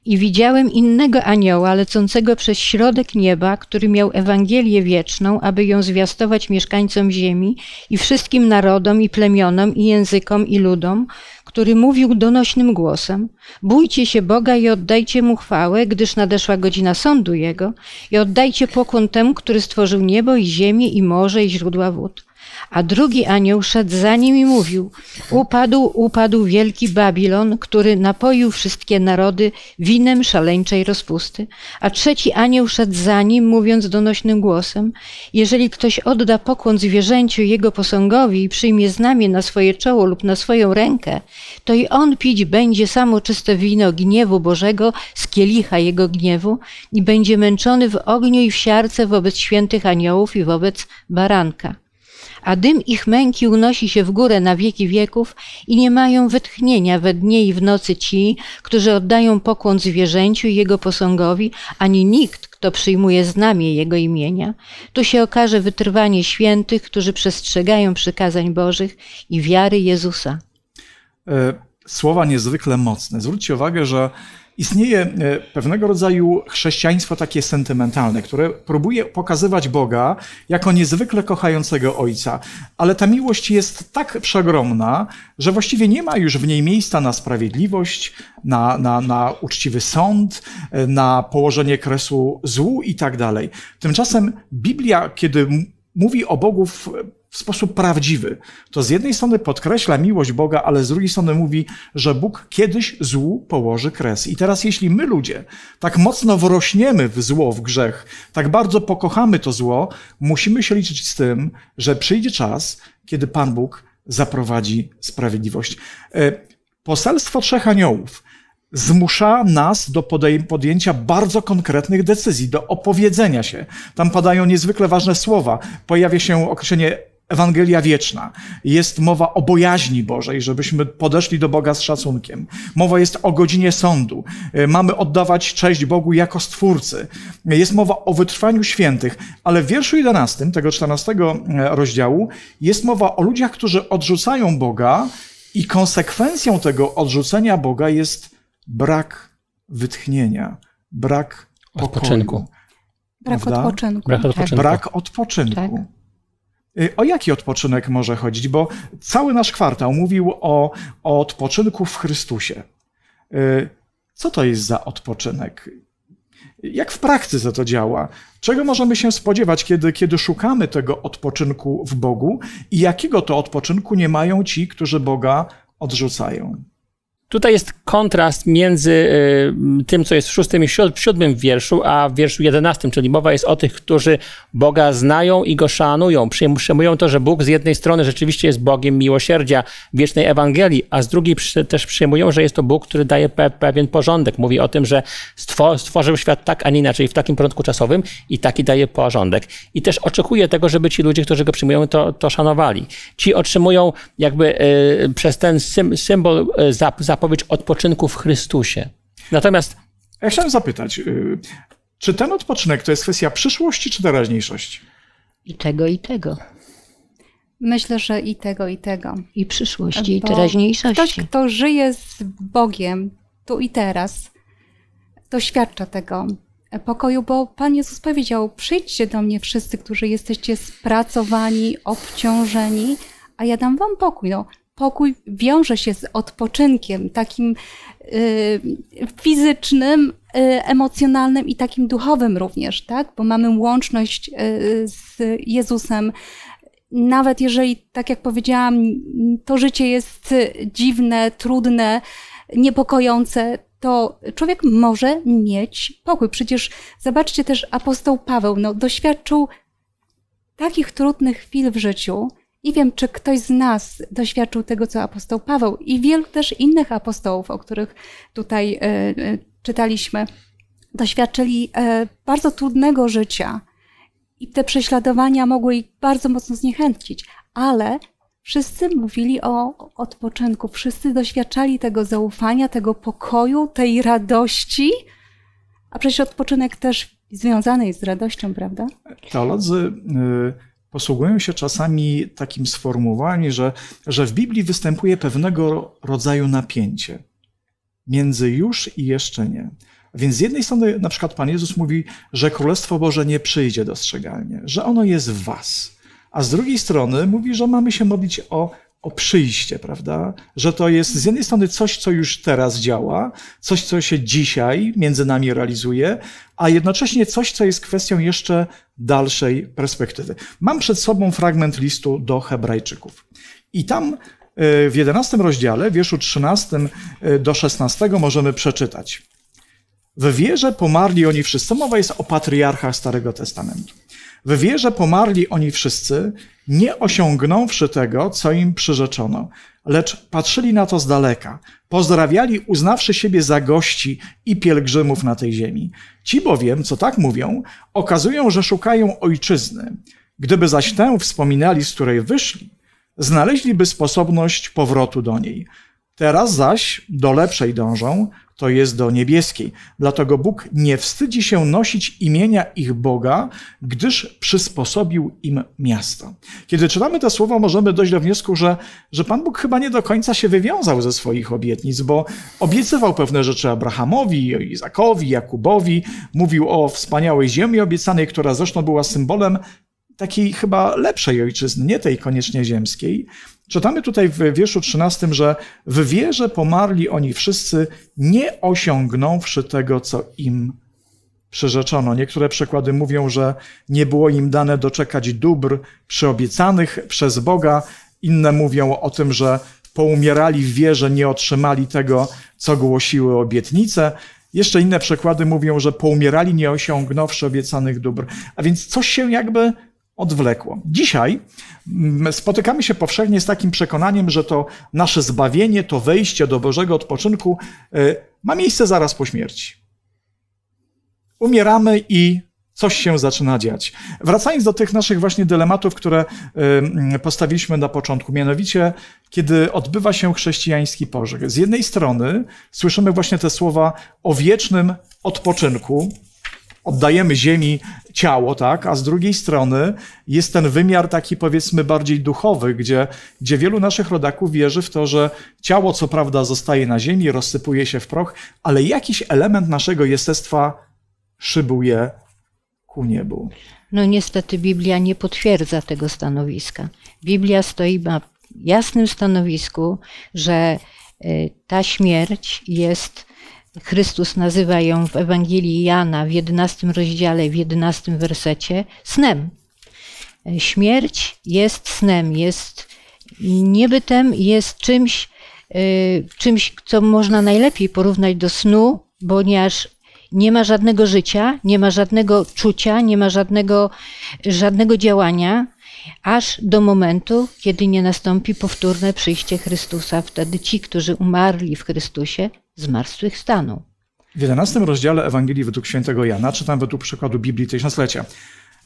[SPEAKER 3] I widziałem innego anioła lecącego przez środek nieba, który miał Ewangelię wieczną, aby ją zwiastować mieszkańcom ziemi i wszystkim narodom i plemionom i językom i ludom, który mówił donośnym głosem: Bójcie się Boga i oddajcie mu chwałę, gdyż nadeszła godzina sądu jego, i oddajcie pokłon temu, który stworzył niebo i ziemię i morze i źródła wód a drugi anioł szedł za nim i mówił: Upadł, upadł wielki Babilon, który napoił wszystkie narody winem szaleńczej rozpusty. A trzeci anioł szedł za nim, mówiąc donośnym głosem: Jeżeli ktoś odda pokłon zwierzęciu jego posągowi i przyjmie znamię na swoje czoło lub na swoją rękę, to i on pić będzie samo czyste wino gniewu Bożego z kielicha jego gniewu i będzie męczony w ogniu i w siarce wobec świętych aniołów i wobec baranka a dym ich męki unosi się w górę na wieki wieków i nie mają wytchnienia we dnie i w nocy ci, którzy oddają pokłon zwierzęciu i jego posągowi, ani nikt, kto przyjmuje znamie jego imienia. Tu się okaże wytrwanie świętych, którzy przestrzegają przykazań Bożych i wiary Jezusa.
[SPEAKER 1] E, słowa niezwykle mocne. Zwróćcie uwagę, że istnieje e, pewnego rodzaju chrześcijaństwo takie sentymentalne, które próbuje pokazywać Boga jako niezwykle kochającego Ojca, ale ta miłość jest tak przegromna, że właściwie nie ma już w niej miejsca na sprawiedliwość, na, na, na uczciwy sąd, e, na położenie kresu złu i tak dalej. Tymczasem Biblia, kiedy mówi o Bogu w w sposób prawdziwy. To z jednej strony podkreśla miłość Boga, ale z drugiej strony mówi, że Bóg kiedyś złu położy kres. I teraz, jeśli my ludzie tak mocno wrośniemy w zło, w grzech, tak bardzo pokochamy to zło, musimy się liczyć z tym, że przyjdzie czas, kiedy Pan Bóg zaprowadzi sprawiedliwość. E, poselstwo trzech aniołów zmusza nas do podjęcia bardzo konkretnych decyzji, do opowiedzenia się. Tam padają niezwykle ważne słowa. Pojawia się określenie Ewangelia wieczna. Jest mowa o bojaźni Bożej, żebyśmy podeszli do Boga z szacunkiem. Mowa jest o godzinie sądu. E, mamy oddawać cześć Bogu jako Stwórcy. E, jest mowa o wytrwaniu świętych, ale w wierszu 11 tego 14 e, rozdziału jest mowa o ludziach, którzy odrzucają Boga i konsekwencją tego odrzucenia Boga jest brak wytchnienia, brak tak. odpoczynku. Brak odpoczynku. Brak odpoczynku. Brak odpoczynku. Y, o jaki odpoczynek może chodzić? Bo cały nasz kwartał mówił o, o odpoczynku w Chrystusie. Y, co to jest za odpoczynek? Jak w praktyce to działa? Czego możemy się spodziewać, kiedy, kiedy szukamy tego odpoczynku w Bogu i jakiego to odpoczynku nie mają ci, którzy Boga odrzucają?
[SPEAKER 4] Tutaj jest kontrast między y, tym, co jest w szóstym i siódmym wierszu, a w wierszu jedenastym, czyli mowa jest o tych, którzy Boga znają i Go szanują. Przyjmują to, że Bóg z jednej strony rzeczywiście jest Bogiem miłosierdzia, wiecznej Ewangelii, a z drugiej też przyjmują, że jest to Bóg, który daje pewien porządek. Mówi o tym, że stworzył świat tak, a nie inaczej, w takim porządku czasowym i taki daje porządek. I też oczekuje tego, żeby ci ludzie, którzy Go przyjmują, to, to szanowali. Ci otrzymują jakby y, przez ten symbol y, zap, zap zapowiedź odpoczynku w Chrystusie. Natomiast. Ja chciałem zapytać, y, czy ten odpoczynek to jest kwestia przyszłości
[SPEAKER 1] czy teraźniejszości? I tego, i tego.
[SPEAKER 2] Myślę, że i tego, i tego. I przyszłości, i teraźniejszości. Ktoś, kto żyje z Bogiem tu i teraz, doświadcza tego pokoju, bo Pan Jezus powiedział: Przyjdźcie do mnie wszyscy, którzy jesteście spracowani, obciążeni, a ja dam wam pokój. No, pokój wiąże się z odpoczynkiem, takim y, fizycznym, y, emocjonalnym i takim duchowym również, tak? Bo mamy łączność y, z Jezusem. Nawet jeżeli, tak jak powiedziałam, to życie jest dziwne, trudne, niepokojące, to człowiek może mieć pokój. Przecież zobaczcie też apostoł Paweł, no, doświadczył takich trudnych chwil w życiu, nie wiem, czy ktoś z nas doświadczył tego, co apostoł Paweł i wielu też innych apostołów, o których tutaj e, e, czytaliśmy, doświadczyli e, bardzo trudnego życia i te prześladowania mogły ich bardzo mocno zniechęcić, ale wszyscy mówili o odpoczynku, wszyscy doświadczali tego zaufania, tego pokoju, tej radości, a przecież odpoczynek też związany jest z radością, prawda?
[SPEAKER 1] Teolodzy. Y posługują się czasami takim sformułowaniem, że, że w Biblii występuje pewnego rodzaju napięcie między już i jeszcze nie. Więc z jednej strony na przykład Pan Jezus mówi, że Królestwo Boże nie przyjdzie dostrzegalnie, że ono jest w was. A z drugiej strony mówi, że mamy się modlić o o przyjście, prawda? Że to jest z jednej strony coś, co już teraz działa, coś, co się dzisiaj między nami realizuje, a jednocześnie coś, co jest kwestią jeszcze dalszej perspektywy. Mam przed sobą fragment listu do Hebrajczyków. I tam e, w 11 rozdziale, wierszu 13 e, do 16 możemy przeczytać. W wierze pomarli oni wszyscy. Mowa jest o patriarchach Starego Testamentu. W wierze pomarli oni wszyscy, nie osiągnąwszy tego, co im przyrzeczono, lecz patrzyli na to z daleka. Pozdrawiali, uznawszy siebie za gości i pielgrzymów na tej ziemi. Ci bowiem, co tak mówią, okazują, że szukają ojczyzny. Gdyby zaś tę wspominali, z której wyszli, znaleźliby sposobność powrotu do niej. Teraz zaś do lepszej dążą, to jest do niebieskiej. Dlatego Bóg nie wstydzi się nosić imienia ich Boga, gdyż przysposobił im miasto. Kiedy czytamy te słowa, możemy dojść do wniosku, że, że Pan Bóg chyba nie do końca się wywiązał ze swoich obietnic, bo obiecywał pewne rzeczy Abrahamowi, Izakowi, Jakubowi, mówił o wspaniałej ziemi obiecanej, która zresztą była symbolem takiej chyba lepszej ojczyzny, nie tej koniecznie ziemskiej, Czytamy tutaj w wierszu 13, że w wierze pomarli oni wszyscy, nie osiągnąwszy tego, co im przyrzeczono. Niektóre przekłady mówią, że nie było im dane doczekać dóbr przyobiecanych przez Boga. Inne mówią o tym, że poumierali w wierze, nie otrzymali tego, co głosiły obietnice. Jeszcze inne przekłady mówią, że poumierali nie osiągnąwszy obiecanych dóbr. A więc coś się jakby odwlekło. Dzisiaj mm, spotykamy się powszechnie z takim przekonaniem, że to nasze zbawienie, to wejście do Bożego odpoczynku e, ma miejsce zaraz po śmierci. Umieramy i coś się zaczyna dziać. Wracając do tych naszych właśnie dylematów, które e, mm, postawiliśmy na początku, mianowicie kiedy odbywa się chrześcijański pożeg. Z jednej strony słyszymy właśnie te słowa o wiecznym odpoczynku, oddajemy ziemi ciało, tak? A z drugiej strony jest ten wymiar taki powiedzmy bardziej duchowy, gdzie, gdzie wielu naszych rodaków wierzy w to, że ciało co prawda zostaje na ziemi, rozsypuje się w proch, ale jakiś element naszego jestestwa szybuje ku niebu.
[SPEAKER 3] No niestety Biblia nie potwierdza tego stanowiska. Biblia stoi na jasnym stanowisku, że y, ta śmierć jest Chrystus nazywa ją w Ewangelii Jana w 11 rozdziale, w 11 wersecie snem. E, śmierć jest snem, jest niebytem, jest czymś, e, czymś, co można najlepiej porównać do snu, ponieważ nie ma żadnego życia, nie ma żadnego czucia, nie ma żadnego, żadnego działania, aż do momentu, kiedy nie nastąpi powtórne przyjście Chrystusa. Wtedy ci, którzy umarli w Chrystusie,
[SPEAKER 1] zmartwychwstanu. W 11 rozdziale Ewangelii według świętego Jana, czytam według przykładu Biblii Tysiąclecia,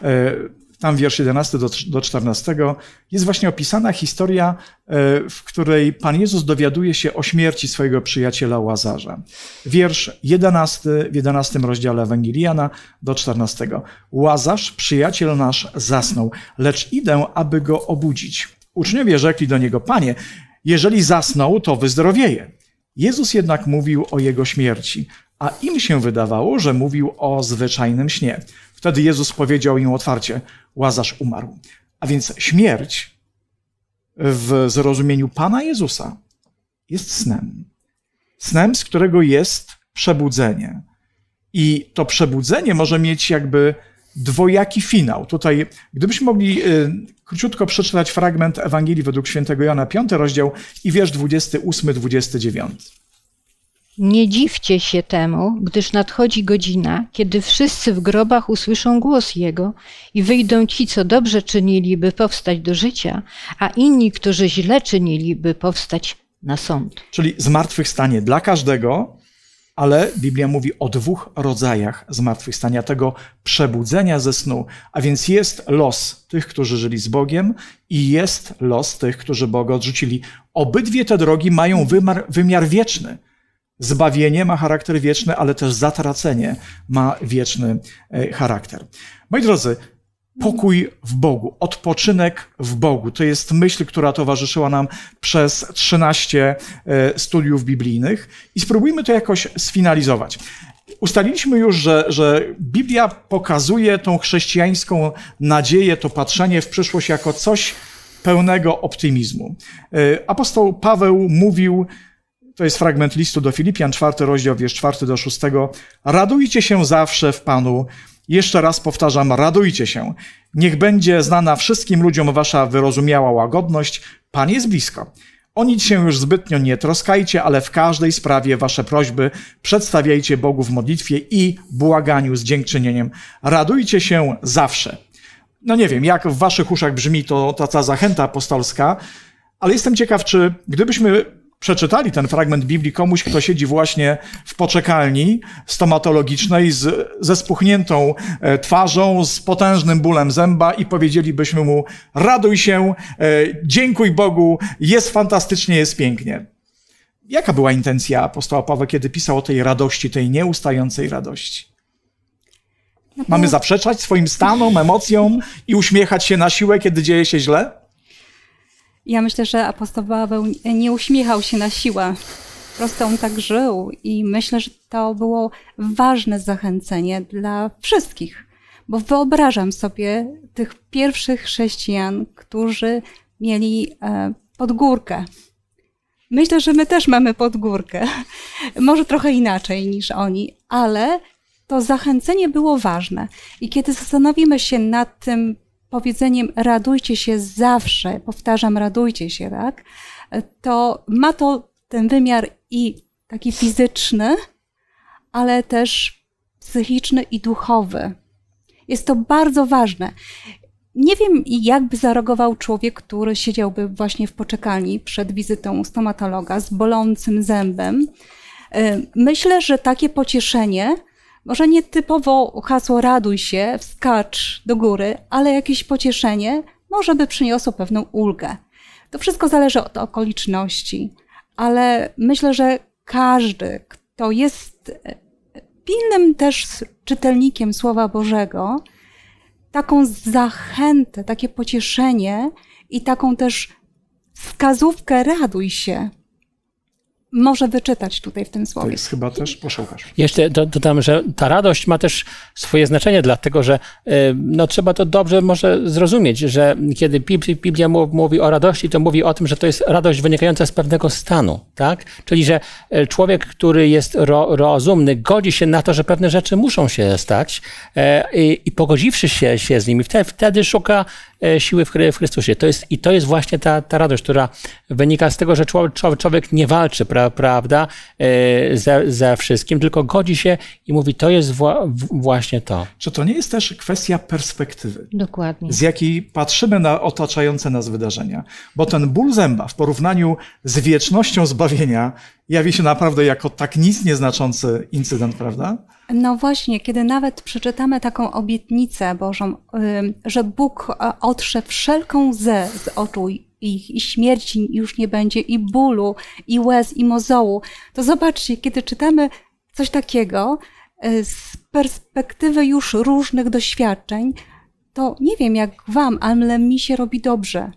[SPEAKER 1] e, tam wiersz 11 do 14, jest właśnie opisana historia, e, w której Pan Jezus dowiaduje się o śmierci swojego przyjaciela Łazarza. Wiersz 11 w 11 rozdziale Ewangelii Jana do 14. Łazarz, przyjaciel nasz, zasnął, lecz idę, aby go obudzić. Uczniowie rzekli do niego, Panie, jeżeli zasnął, to wyzdrowieje. Jezus jednak mówił o jego śmierci, a im się wydawało, że mówił o zwyczajnym śnie. Wtedy Jezus powiedział im otwarcie: Łazarz umarł. A więc śmierć w zrozumieniu Pana Jezusa jest snem. Snem, z którego jest przebudzenie. I to przebudzenie może mieć jakby dwojaki finał. Tutaj, gdybyśmy mogli y, króciutko przeczytać fragment Ewangelii według świętego Jana, 5 rozdział i wiersz 28-29.
[SPEAKER 3] Nie dziwcie się temu, gdyż nadchodzi godzina, kiedy wszyscy w grobach usłyszą głos Jego i wyjdą ci, co dobrze czynili, by powstać do życia, a inni, którzy źle czynili, by powstać na sąd.
[SPEAKER 1] Czyli zmartwychwstanie dla każdego, ale Biblia mówi o dwóch rodzajach zmartwychwstania, tego przebudzenia ze snu. A więc jest los tych, którzy żyli z Bogiem i jest los tych, którzy Boga odrzucili. Obydwie te drogi mają wymiar, wymiar wieczny. Zbawienie ma charakter wieczny, ale też zatracenie ma wieczny e, charakter. Moi drodzy, Pokój w Bogu, odpoczynek w Bogu. To jest myśl, która towarzyszyła nam przez 13 e, studiów biblijnych i spróbujmy to jakoś sfinalizować. Ustaliliśmy już, że, że Biblia pokazuje tą chrześcijańską nadzieję, to patrzenie w przyszłość jako coś pełnego optymizmu. E, apostoł Paweł mówił, to jest fragment listu do Filipian, czwarty rozdział, wiersz czwarty do szóstego. Radujcie się zawsze w Panu. Jeszcze raz powtarzam, radujcie się. Niech będzie znana wszystkim ludziom wasza wyrozumiała łagodność. Pan jest blisko. O nic się już zbytnio nie troskajcie, ale w każdej sprawie wasze prośby przedstawiajcie Bogu w modlitwie i błaganiu z dziękczynieniem. Radujcie się zawsze. No nie wiem, jak w waszych uszach brzmi to ta, ta zachęta apostolska, ale jestem ciekaw, czy gdybyśmy przeczytali ten fragment Biblii komuś, kto siedzi właśnie w poczekalni stomatologicznej z, ze spuchniętą e, twarzą, z potężnym bólem zęba i powiedzielibyśmy mu: raduj się, e, dziękuj Bogu, jest fantastycznie, jest pięknie. Jaka była intencja apostoła Pawła, kiedy pisał o tej radości, tej nieustającej radości? No Mamy zaprzeczać swoim stanom, emocjom i uśmiechać się na siłę, kiedy dzieje się źle?
[SPEAKER 2] Ja myślę, że apostoł Paweł nie uśmiechał się na siłę. Po prostu on tak żył i myślę, że to było ważne zachęcenie dla wszystkich. Bo wyobrażam sobie tych pierwszych chrześcijan, którzy mieli e, podgórkę. Myślę, że my też mamy podgórkę. [LAUGHS] Może trochę inaczej niż oni, ale to zachęcenie było ważne. I kiedy zastanowimy się nad tym, powiedzeniem radujcie się zawsze, powtarzam, radujcie się, tak? To ma to ten wymiar i taki fizyczny, ale też psychiczny i duchowy. Jest to bardzo ważne. Nie wiem, jakby zareagował człowiek, który siedziałby właśnie w poczekalni przed wizytą u stomatologa z bolącym zębem. Myślę, że takie pocieszenie może nie typowo hasło raduj się, wskacz do góry, ale jakieś pocieszenie może by przyniosło pewną ulgę. To wszystko zależy od okoliczności, ale myślę, że każdy, kto jest e, pilnym też czytelnikiem Słowa Bożego, taką zachętę, takie pocieszenie i taką też wskazówkę raduj się może wyczytać tutaj w tym słowie.
[SPEAKER 4] To jest chyba też, poszukasz. Jeszcze dodam, że ta radość ma też swoje znaczenie, dlatego że y, no, trzeba to dobrze może zrozumieć, że kiedy Biblia mówi o radości, to mówi o tym, że to jest radość wynikająca z pewnego stanu, tak? Czyli, że y, człowiek, który jest ro, rozumny, godzi się na to, że pewne rzeczy muszą się stać e, i, i pogodziwszy się, się z nimi, wtedy, wtedy szuka E, siły w Chrystusie. To jest, I to jest właśnie ta, ta radość, która wynika z tego, że człowiek nie walczy, pra, prawda, e, ze, wszystkim, tylko godzi się i mówi, to jest wła, właśnie to. Czy to nie jest też kwestia perspektywy?
[SPEAKER 3] Dokładnie. Z
[SPEAKER 1] jakiej patrzymy na otaczające nas wydarzenia. Bo ten ból zęba w porównaniu z wiecznością zbawienia jawi się naprawdę jako tak nic nieznaczący incydent, prawda?
[SPEAKER 2] No właśnie, kiedy nawet przeczytamy taką obietnicę Bożą, że Bóg e, otrze wszelką zę z oczu ich i śmierci już nie będzie, i bólu, i łez, i mozołu, to zobaczcie, kiedy czytamy coś takiego e, z perspektywy już różnych doświadczeń, to nie wiem jak wam, ale mi się robi dobrze.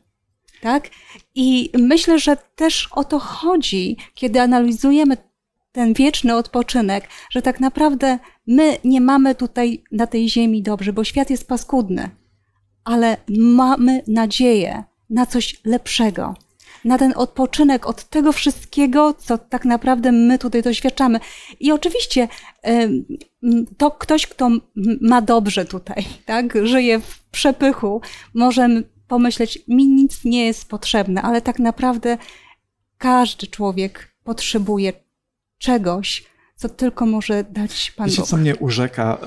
[SPEAKER 2] Tak? I myślę, że też o to chodzi, kiedy analizujemy ten wieczny odpoczynek, że tak naprawdę my nie mamy tutaj na tej ziemi dobrze, bo świat jest paskudny, ale mamy nadzieję na coś lepszego, na ten odpoczynek od tego wszystkiego, co tak naprawdę my tutaj doświadczamy. I oczywiście to ktoś, kto ma dobrze tutaj, tak, żyje w przepychu, może pomyśleć, mi nic nie jest potrzebne, ale tak naprawdę każdy człowiek potrzebuje czegoś, co tylko może dać Pan Wiecie, Bóg. co
[SPEAKER 1] mnie urzeka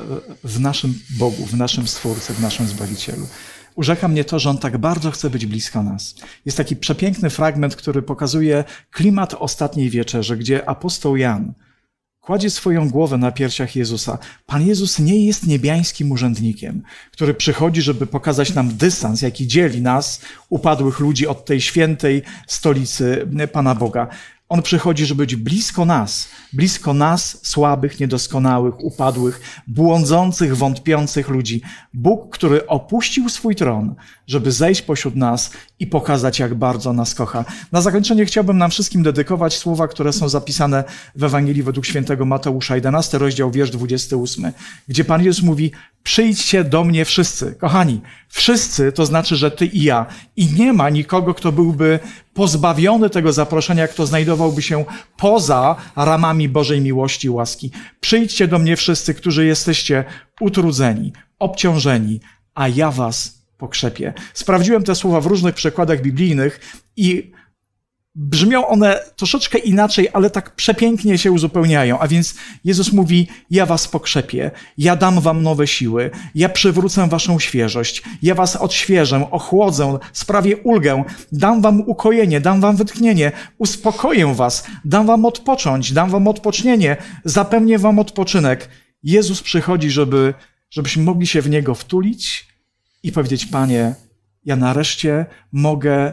[SPEAKER 1] e, w naszym Bogu, w naszym Stwórcy, w naszym Zbawicielu? Urzeka mnie to, że On tak bardzo chce być blisko nas. Jest taki przepiękny fragment, który pokazuje klimat ostatniej wieczerzy, gdzie apostoł Jan kładzie swoją głowę na piersiach Jezusa. Pan Jezus nie jest niebiańskim urzędnikiem, który przychodzi, żeby pokazać nam dystans, jaki dzieli nas, upadłych ludzi, od tej świętej stolicy Pana Boga. On przychodzi, żeby być blisko nas, blisko nas, słabych, niedoskonałych, upadłych, błądzących, wątpiących ludzi. Bóg, który opuścił swój tron, żeby zejść pośród nas i pokazać, jak bardzo nas kocha. Na zakończenie chciałbym nam wszystkim dedykować słowa, które są zapisane w Ewangelii według świętego Mateusza, 11 rozdział, wiersz 28, gdzie Pan Jezus mówi, przyjdźcie do mnie wszyscy. Kochani, wszyscy to znaczy, że ty i ja. I nie ma nikogo, kto byłby pozbawiony tego zaproszenia, kto znajdowałby się poza ramami Bożej miłości i łaski. Przyjdźcie do mnie wszyscy, którzy jesteście utrudzeni, obciążeni, a ja was pokrzepie. Sprawdziłem te słowa w różnych przekładach biblijnych i brzmią one troszeczkę inaczej, ale tak przepięknie się uzupełniają. A więc Jezus mówi: Ja was pokrzepię, ja dam wam nowe siły, ja przywrócę waszą świeżość, ja was odświeżę, ochłodzę, sprawię ulgę, dam wam ukojenie, dam wam wytchnienie, uspokoję was, dam wam odpocząć, dam wam odpocznienie, zapewnię wam odpoczynek. Jezus przychodzi, żeby, żebyśmy mogli się w niego wtulić i powiedzieć: Panie, ja nareszcie mogę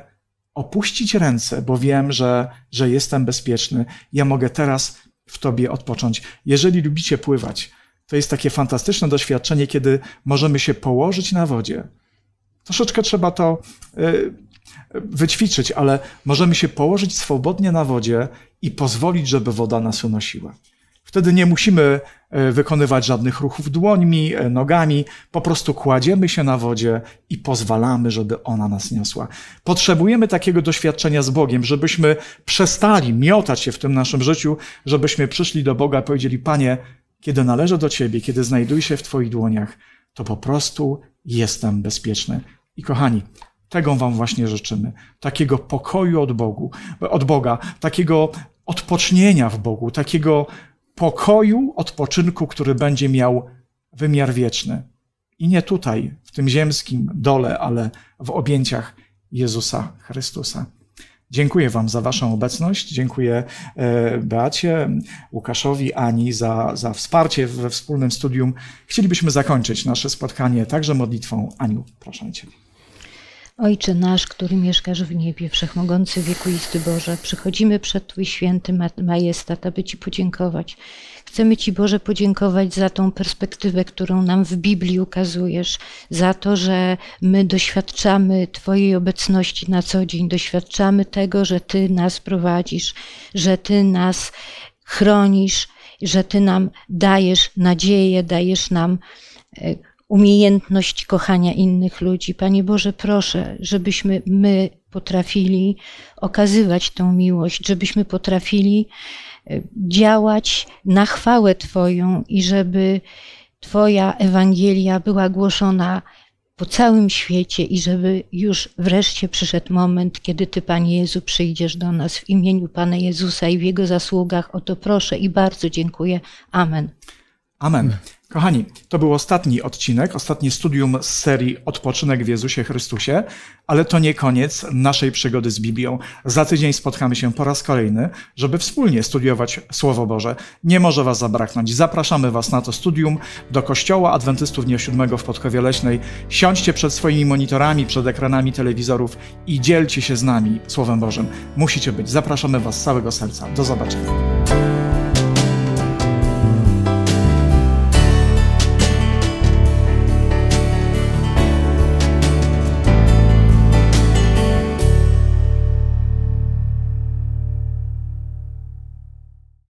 [SPEAKER 1] opuścić ręce, bo wiem, że, że jestem bezpieczny. Ja mogę teraz w Tobie odpocząć. Jeżeli lubicie pływać, to jest takie fantastyczne doświadczenie, kiedy możemy się położyć na wodzie. Troszeczkę trzeba to y, wyćwiczyć, ale możemy się położyć swobodnie na wodzie i pozwolić, żeby woda nas unosiła. Wtedy nie musimy e, wykonywać żadnych ruchów dłońmi, e, nogami, po prostu kładziemy się na wodzie i pozwalamy, żeby ona nas niosła. Potrzebujemy takiego doświadczenia z Bogiem, żebyśmy przestali miotać się w tym naszym życiu, żebyśmy przyszli do Boga i powiedzieli: Panie, kiedy należę do Ciebie, kiedy znajduję się w Twoich dłoniach, to po prostu jestem bezpieczny. I kochani, tego Wam właśnie życzymy. Takiego pokoju od, Bogu, od Boga, takiego odpocznienia w Bogu, takiego pokoju, odpoczynku, który będzie miał wymiar wieczny. I nie tutaj, w tym ziemskim dole, ale w objęciach Jezusa Chrystusa. Dziękuję Wam za Waszą obecność. Dziękuję e, Beacie, Łukaszowi, Ani za, za wsparcie we wspólnym studium. Chcielibyśmy zakończyć nasze spotkanie także modlitwą. Aniu, proszę Cię.
[SPEAKER 3] Ojcze nasz, który mieszkasz w niebie, wszechmogący wiekuisty Boże, przychodzimy przed Twój święty majestat, aby Ci podziękować. Chcemy Ci, Boże, podziękować za tą perspektywę, którą nam w Biblii ukazujesz, za to, że my doświadczamy Twojej obecności na co dzień, doświadczamy tego, że Ty nas prowadzisz, że Ty nas chronisz, że Ty nam dajesz nadzieję, dajesz nam e, umiejętność kochania innych ludzi. Panie Boże, proszę, żebyśmy my potrafili okazywać tą miłość, żebyśmy potrafili e, działać na chwałę Twoją i żeby Twoja Ewangelia była głoszona po całym świecie i żeby już wreszcie przyszedł moment, kiedy Ty, Panie Jezu, przyjdziesz do nas w imieniu Pana Jezusa i w Jego zasługach. O to proszę i bardzo dziękuję.
[SPEAKER 1] Amen. Amen. Kochani, to był ostatni odcinek, ostatnie studium z serii Odpoczynek w Jezusie Chrystusie, ale to nie koniec naszej przygody z Biblią. Za tydzień spotkamy się po raz kolejny, żeby wspólnie studiować Słowo Boże. Nie może Was zabraknąć. Zapraszamy Was na to studium do Kościoła Adwentystów Dnia Siódmego w Podkowie Leśnej. Siądźcie przed swoimi monitorami, przed ekranami telewizorów i dzielcie się z nami Słowem Bożym. Musicie być. Zapraszamy Was z całego serca. Do zobaczenia.